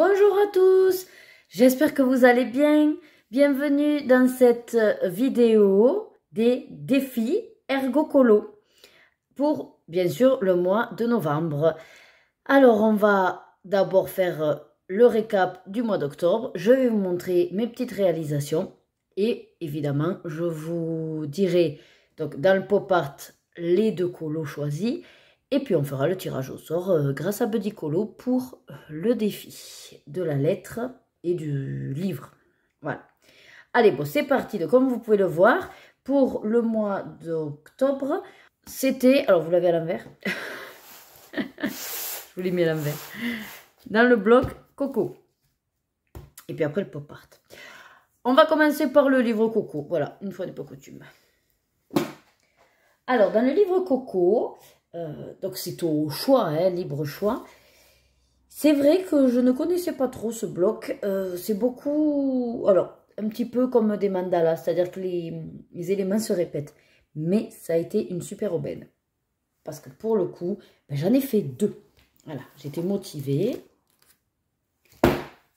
Bonjour à tous, j'espère que vous allez bien. Bienvenue dans cette euh, vidéo des défis ergocolo pour bien sûr le mois de novembre. Alors on va d'abord faire euh, le récap du mois d'octobre. Je vais vous montrer mes petites réalisations et évidemment je vous dirai donc dans le pop art les deux colos choisis et puis on fera le tirage au sort euh, grâce à Buddy Colo pour le défi de la lettre et du livre. Voilà. Allez, bon, c'est parti. Donc, comme vous pouvez le voir, pour le mois d'octobre, c'était... Alors, vous l'avez à l'envers. Je vous l'ai mis à l'envers. Dans le bloc Coco. Et puis après, le pop art. On va commencer par le livre Coco. Voilà, une fois n'est pas coutume. Alors, dans le livre Coco, euh, donc c'est au choix, hein, libre choix. C'est vrai que je ne connaissais pas trop ce bloc. Euh, c'est beaucoup... Alors, un petit peu comme des mandalas, c'est-à-dire que les, les, éléments se répètent. Mais ça a été une super aubaine. Parce que pour le coup, ben, j'en ai fait deux. Voilà, j'étais motivée.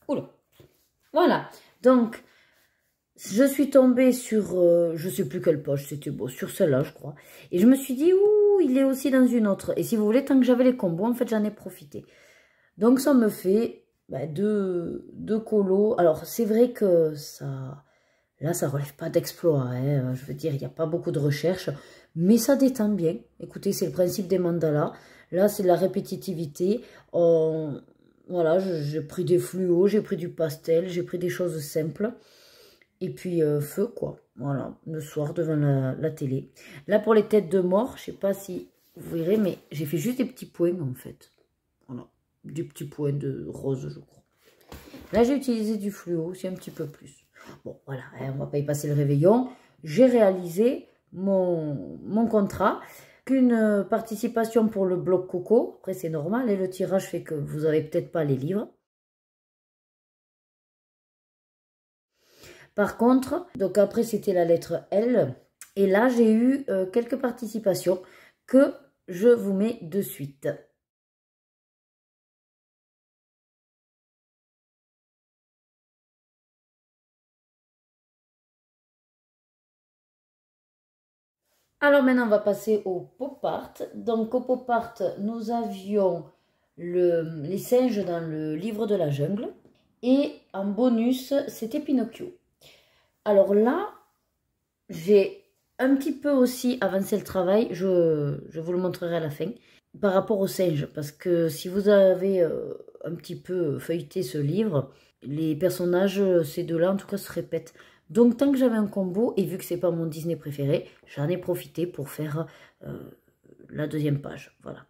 Oula. Voilà, donc je suis tombée sur, je euh, je sais plus quelle poche c'était, beau, sur celle-là, je crois. Et je me suis dit, ouh, il est aussi dans une autre. Et si vous voulez, tant que j'avais les combos, en fait, j'en ai profité. Donc, ça me fait bah, deux, deux colos. Alors, c'est vrai que ça... Là, ça relève pas d'exploit, hein. je veux dire, il n'y a pas beaucoup de recherche, mais ça détend bien. Écoutez, c'est le principe des mandalas. Là, c'est de la répétitivité. Voilà, j'ai pris des fluos, j'ai pris du pastel, j'ai pris des choses simples. Et puis, euh, feu, quoi. Voilà, le soir, devant la, télé. Là, pour les têtes de mort, je sais pas si vous verrez, mais j'ai fait juste des petits points, en fait. Voilà, des petits points de rose, je crois. Là, j'ai utilisé du fluo, c'est un petit peu plus. Bon, voilà, on hein, on va pas y passer le réveillon. J'ai réalisé mon, mon contrat qu'une participation pour le bloc coco. Après, c'est normal, et le tirage fait que vous avez peut-être pas les livres. Par contre, donc après c'était la lettre L. Et là, j'ai eu euh, quelques participations que je vous mets de suite. Alors maintenant, on va passer au Popart. Donc au Popart nous avions le, les singes dans le livre de la jungle. Et en bonus, c'était Pinocchio. Alors là, j'ai un petit peu aussi avancé le travail. Je, vous le montrerai à la fin. Par rapport au singe, parce que si vous avez euh, un petit peu feuilleté ce livre, les personnages, euh, ces deux-là, en tout cas, se répètent. Donc, tant que j'avais un combo, et vu que c'est pas mon Disney préféré, j'en ai profité pour faire euh, la deuxième page. Voilà.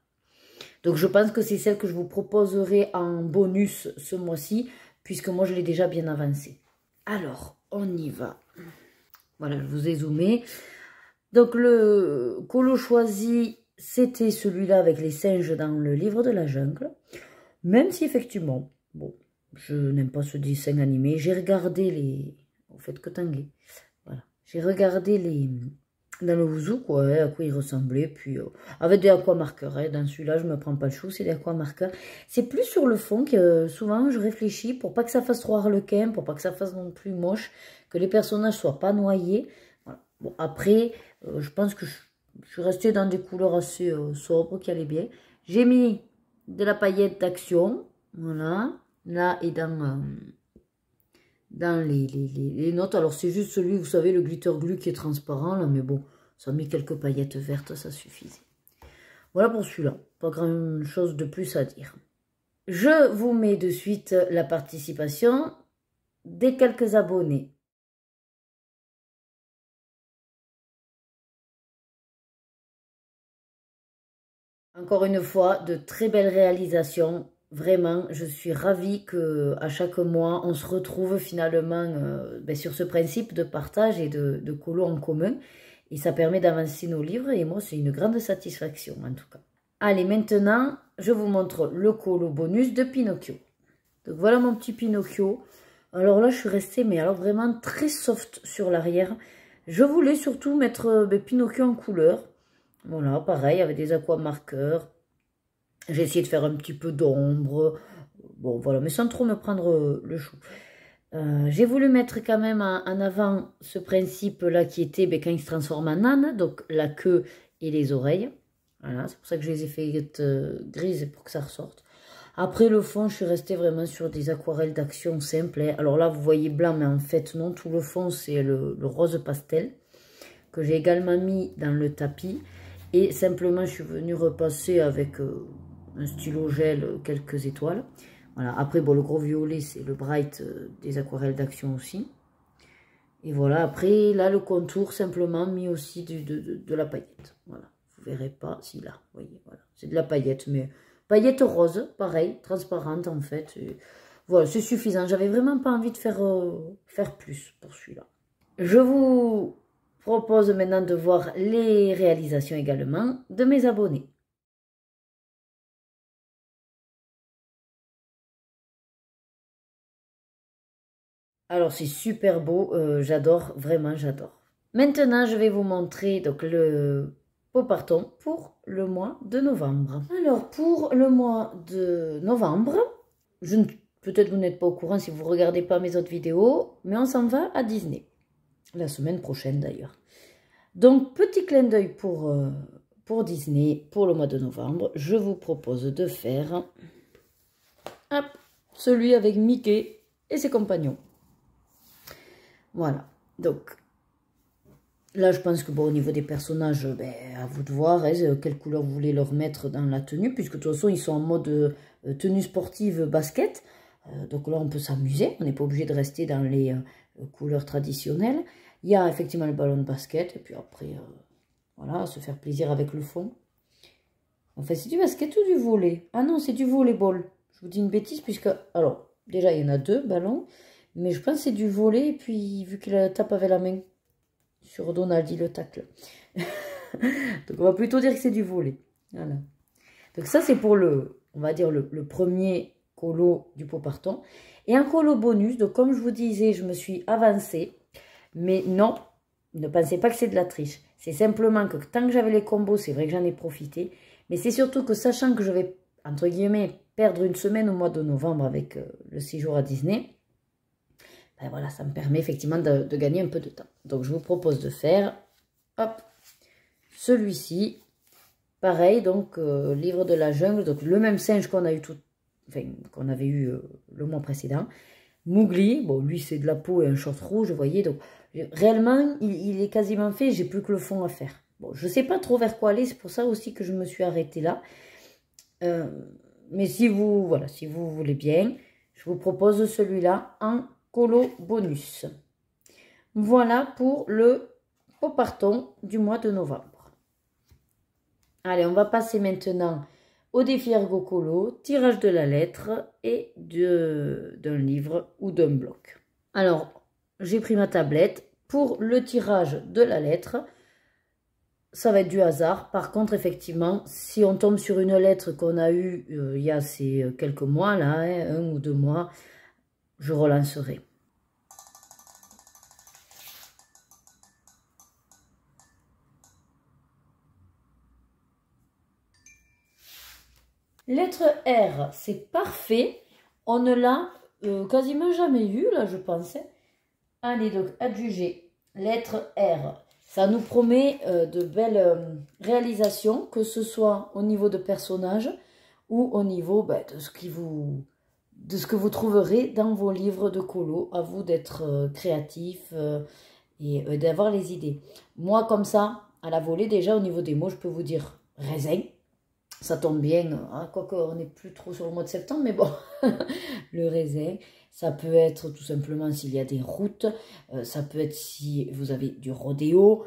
Donc, je pense que c'est celle que je vous proposerai en bonus ce mois-ci, puisque moi, je l'ai déjà bien avancée. Alors, on y va. Voilà, je vous ai zoomé. Donc le colo choisi, c'était celui-là avec les singes dans le livre de la jungle. Même si effectivement, bon, je n'aime pas ce dessin animé. J'ai regardé les... Au fait, que tanguer. Voilà. J'ai regardé les dans le vousou quoi hein, à quoi il ressemblait, puis euh, avec des aquamarqueurs, marquerait hein, dans celui-là, je me prends pas le chou, c'est des aquamarqueurs, c'est plus sur le fond que euh, souvent je réfléchis, pour pas que ça fasse trop harlequin, pour pas que ça fasse non plus moche, que les personnages soient pas noyés, après, euh, je pense que je, suis restée dans des couleurs assez sobres, qui allaient bien, j'ai mis de la paillette d'action, voilà, là, et dans dans les, les, les, notes. Alors, c'est juste celui, vous savez, le glitter glue qui est transparent, là, mais bon, ça mis quelques paillettes vertes, ça suffisait. Voilà pour celui-là. Pas grand chose de plus à dire. Je vous mets de suite la participation des quelques abonnés. Encore une fois, de très belles réalisations. Vraiment, je suis ravie que à chaque mois, on se retrouve finalement euh, ben, sur ce principe de partage et de, de colo en commun. Et ça permet d'avancer nos livres et moi, c'est une grande satisfaction en tout cas. Allez, maintenant, je vous montre le colo bonus de Pinocchio. Donc voilà mon petit Pinocchio. Alors là, je suis restée, mais alors vraiment très soft sur l'arrière. Je voulais surtout mettre euh, ben, Pinocchio en couleur. Voilà, pareil, avec des aquamarqueurs. J'ai essayé de faire un petit peu d'ombre. Bon, voilà, mais sans trop me prendre euh, le chou. Euh, j'ai voulu mettre quand même en avant ce principe-là qui était ben, quand il se transforme en âne, donc la queue et les oreilles. Voilà, c'est pour ça que je les ai fait euh, grises pour que ça ressorte. Après le fond, je suis restée vraiment sur des aquarelles d'action simples. Alors là, vous voyez blanc, mais en fait non, tout le fond c'est le, rose pastel que j'ai également mis dans le tapis. Et simplement, je suis venue repasser avec euh, un stylo gel quelques étoiles. Voilà. Après, bon, le gros violet, c'est le bright euh, des aquarelles d'action aussi. Et voilà, après, là, le contour simplement mis aussi de, de, la paillette. Voilà, vous verrez pas si là, voyez, voilà. C'est de la paillette, mais paillette rose, pareil, transparente en fait. voilà, c'est suffisant. J'avais vraiment pas envie de faire, euh, faire plus pour celui-là. Je vous propose maintenant de voir les réalisations également de mes abonnés. Alors c'est super beau, euh, j'adore, vraiment j'adore. Maintenant je vais vous montrer donc le beau parton pour le mois de novembre. Alors pour le mois de novembre, je peut-être vous n'êtes pas au courant si vous ne regardez pas mes autres vidéos, mais on s'en va à Disney. La semaine prochaine d'ailleurs. Donc petit clin d'œil pour, euh, pour Disney pour le mois de novembre. Je vous propose de faire celui avec Mickey et ses compagnons. Voilà. Donc, là, je pense que, bon, au niveau des personnages, ben, à vous de voir, hein, euh, quelle couleur vous voulez leur mettre dans la tenue, puisque de toute façon, ils sont en mode euh, tenue sportive basket. Euh, donc là, on peut s'amuser. On n'est pas obligé de rester dans les couleurs traditionnelles. Il y a effectivement le ballon de basket, et puis après, voilà, se faire plaisir avec le fond. fait, c'est du basket ou du volet Ah non, c'est du volleyball. Je vous dis une bêtise, puisque, alors, déjà, il y en a deux ballons. Mais je pense que c'est du volet, et puis vu qu'il tape avait la main sur Donald, il le tacle. Donc on va plutôt dire que c'est du volet. Voilà. Donc ça c'est pour le, on va dire le, premier colo du pot partant. Et un colo bonus, donc comme je vous disais, je me suis avancée. Mais non, ne pensez pas que c'est de la triche. C'est simplement que tant que j'avais les combos, c'est vrai que j'en ai profité. Mais c'est surtout que sachant que je vais, entre guillemets, perdre une semaine au mois de novembre avec euh, le séjour à Disney, ben voilà, ça me permet effectivement de, gagner un peu de temps. Donc je vous propose de faire, hop, celui-ci, pareil, donc euh, livre de la jungle, donc le même singe qu'on a eu tout, enfin, qu'on avait eu euh, le mois précédent. Mougli, bon lui c'est de la peau et un short rouge, vous voyez, donc euh, réellement il, est quasiment fait, j'ai plus que le fond à faire. Bon, je ne sais pas trop vers quoi aller, c'est pour ça aussi que je me suis arrêtée là. mais si vous, voilà, si vous voulez bien, je vous propose celui-là en colo bonus. Voilà pour le parton du mois de novembre. Allez, on va passer maintenant au défi Ergo Colo, tirage de la lettre et d'un livre ou d'un bloc. Alors, j'ai pris ma tablette. Pour le tirage de la lettre, ça va être du hasard. Par contre, effectivement, si on tombe sur une lettre qu'on a eue euh, il y a ces euh, quelques mois, là, hein, un ou deux mois, je relancerai. Lettre R, c'est parfait. On ne l'a euh, quasiment jamais eu, là, je pensais. Allez, donc, adjugé. Lettre R. Ça nous promet euh, de belles euh, réalisations, que ce soit au niveau de personnages ou au niveau bah, de ce qui vous de ce que vous trouverez dans vos livres de colo. À vous d'être euh, créatif euh, et euh, d'avoir les idées. Moi, comme ça, à la volée, déjà au niveau des mots, je peux vous dire raisin. Ça tombe bien, hein, quoique on n'est plus trop sur le mois de septembre, mais bon, le raisin. Ça peut être tout simplement s'il y a des routes, ça peut être si vous avez du rodéo.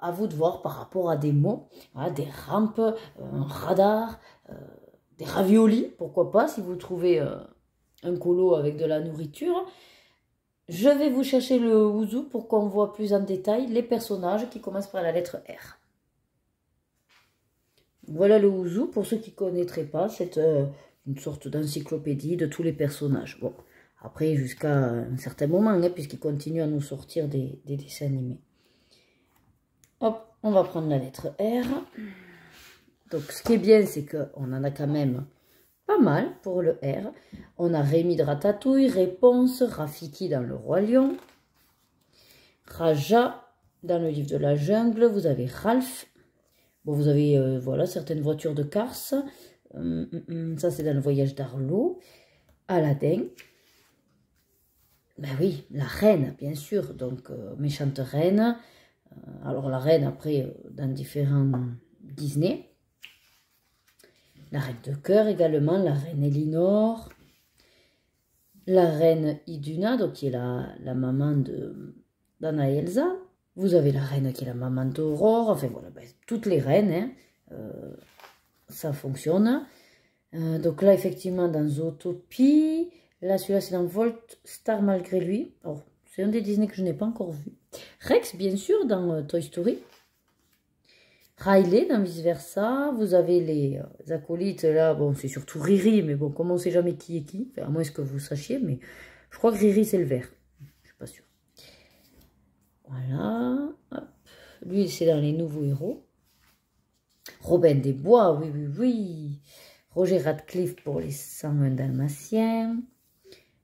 à vous de voir par rapport à des mots, hein, des rampes, un radar, des raviolis, pourquoi pas, si vous trouvez un colo avec de la nourriture. Je vais vous chercher le Ouzou pour qu'on voit plus en détail les personnages qui commencent par la lettre R. Voilà le Ouzou, pour ceux qui ne connaîtraient pas, c'est euh, une sorte d'encyclopédie de tous les personnages. Bon, après jusqu'à un certain moment, hein, puisqu'il continue à nous sortir des, des dessins animés. Hop, on va prendre la lettre R. Donc ce qui est bien, c'est qu'on en a quand même pas mal pour le R. On a Rémi de Ratatouille, Réponse, Rafiki dans Le Roi Lion, Raja dans le livre de la jungle. Vous avez Ralph. Bon, vous avez euh, voilà certaines voitures de Cars. Hum, hum, hum, ça, c'est dans le voyage d'Arlo. Aladdin. Ben oui, la reine, bien sûr. Donc, euh, méchante reine. Euh, alors, la reine, après, dans différents Disney la reine de cœur également, la reine Elinor, la reine Iduna, donc qui est la, maman d'Anna Elsa. Vous avez la reine qui est la maman d'Aurore, enfin voilà, ben, toutes les reines, hein. euh, ça fonctionne. Euh, donc là, effectivement, dans Zootopie, là, celui-là, c'est dans Volt Star malgré lui. c'est un des Disney que je n'ai pas encore vu. Rex, bien sûr, dans euh, Toy Story. Riley dans Vice Versa, vous avez les euh, acolytes, là, bon, c'est surtout Riri, mais bon, comme on sait jamais qui est qui, à moins que vous sachiez, mais je crois que Riri, c'est le vert. Je suis pas sûre. Voilà, Lui, c'est dans les nouveaux héros. Robin des Bois, oui, oui, oui. Roger Radcliffe pour les 120 Dalmatiens.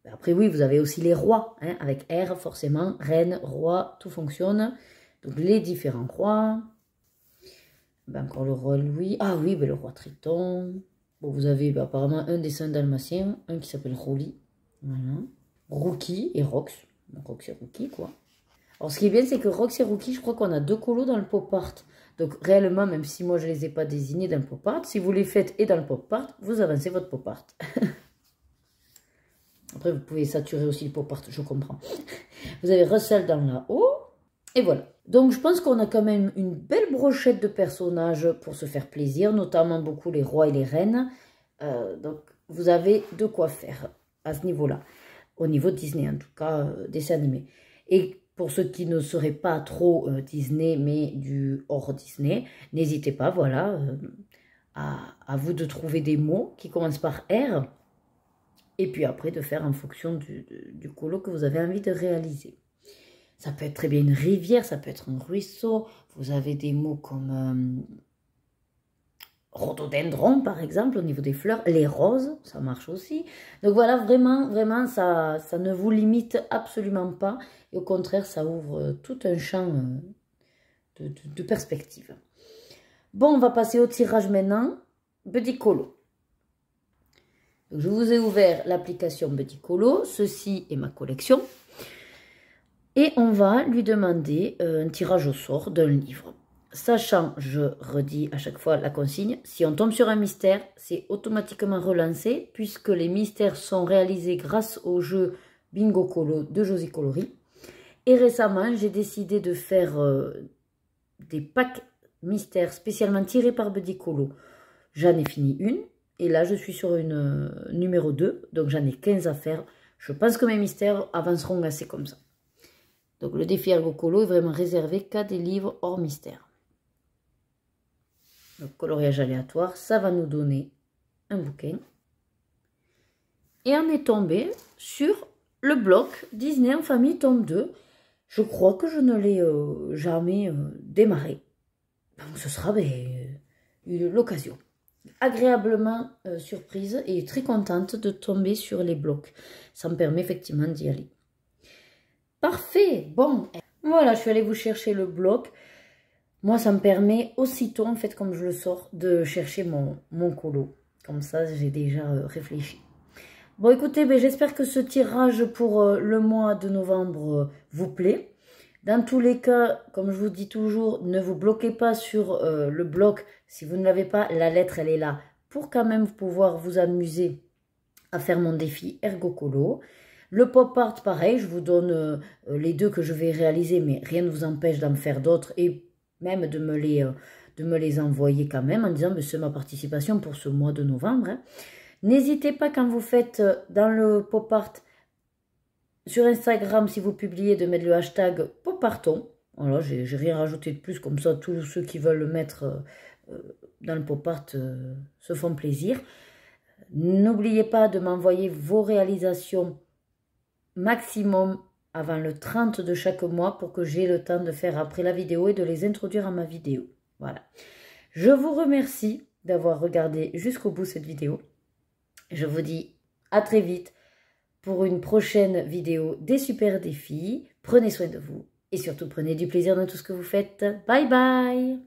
Ben, après, oui, vous avez aussi les rois, hein, avec R, forcément, reine, roi, tout fonctionne. Donc, les différents rois ben, encore le roi Louis. Ah oui, ben, le roi Triton. Bon, vous avez ben, apparemment un dessin dalmatien, un qui s'appelle Rolly. Voilà. Rookie et Rox. Rox et Rookie, quoi. Alors, ce qui est bien, c'est que Rox et Rookie, je crois qu'on a deux colos dans le pop art. Donc, réellement, même si moi, je ne les ai pas désignés dans le pop art, si vous les faites et dans le pop art, vous avancez votre pop art. Après, vous pouvez saturer aussi le pop art, je comprends. Vous avez Russell dans la haut. Et voilà. Donc je pense qu'on a quand même une belle brochette de personnages pour se faire plaisir, notamment beaucoup les rois et les reines. Euh, donc vous avez de quoi faire à ce niveau-là, au niveau Disney en tout cas, euh, dessin animé. Et pour ceux qui ne seraient pas trop euh, Disney, mais du hors Disney, n'hésitez pas, voilà, à, vous de trouver des mots qui commencent par R, et puis après de faire en fonction du colo que vous avez envie de réaliser. Ça peut être très bien une rivière, ça peut être un ruisseau. Vous avez des mots comme euh, rhododendron, par exemple, au niveau des fleurs. Les roses, ça marche aussi. Donc voilà, vraiment, vraiment, ça, ça ne vous limite absolument pas. Et au contraire, ça ouvre tout un champ euh, de, de, perspectives. Bon, on va passer au tirage maintenant. Buddy Colo. Je vous ai ouvert l'application Buddy Colo. Ceci est ma collection et on va lui demander euh, un tirage au sort d'un livre. Sachant, je redis à chaque fois la consigne, si on tombe sur un mystère, c'est automatiquement relancé puisque les mystères sont réalisés grâce au jeu Bingo Colo de José Colori. Et récemment, j'ai décidé de faire euh, des packs mystères spécialement tirés par Buddy Colo. J'en ai fini une et là je suis sur une euh, numéro 2, donc j'en ai 15 à faire. Je pense que mes mystères avanceront assez comme ça. Donc le défi Colo est vraiment réservé qu'à des livres hors mystère. Le coloriage aléatoire, ça va nous donner un bouquin. Et on est tombé sur le bloc Disney en famille tome 2. Je crois que je ne l'ai euh, jamais euh, démarré. Donc ce sera ben, euh, l'occasion. Agréablement surprise et très contente de tomber sur les blocs. Ça me permet effectivement d'y aller. Parfait, bon. Voilà, je suis allée vous chercher le bloc. Moi, ça me permet aussitôt, en fait, comme je le sors, de chercher mon, mon colo. Comme ça, j'ai déjà euh, réfléchi. Bon, écoutez, ben, j'espère que ce tirage pour euh, le mois de novembre euh, vous plaît. Dans tous les cas, comme je vous dis toujours, ne vous bloquez pas sur le bloc. Si vous ne l'avez pas, la lettre, elle est là. Pour quand même pouvoir vous amuser à faire mon défi Ergo Colo. Le pop art, pareil, je vous donne euh, les deux que je vais réaliser, mais rien ne vous empêche d'en faire d'autres et même de me les, euh, envoyer quand même en disant c'est ma participation pour ce mois de novembre. Hein. N'hésitez pas quand vous faites euh, dans le pop art sur Instagram, si vous publiez, de mettre le hashtag poparton. Voilà, j'ai rien rajouté de plus, comme ça tous ceux qui veulent le mettre dans le pop art se font plaisir. N'oubliez pas de m'envoyer vos réalisations maximum avant le 30 de chaque mois pour que j'ai le temps de faire après la vidéo et de les introduire à ma vidéo. Voilà. Je vous remercie d'avoir regardé jusqu'au bout cette vidéo. Je vous dis à très vite pour une prochaine vidéo des super défis. Prenez soin de vous et surtout prenez du plaisir dans tout ce que vous faites. Bye bye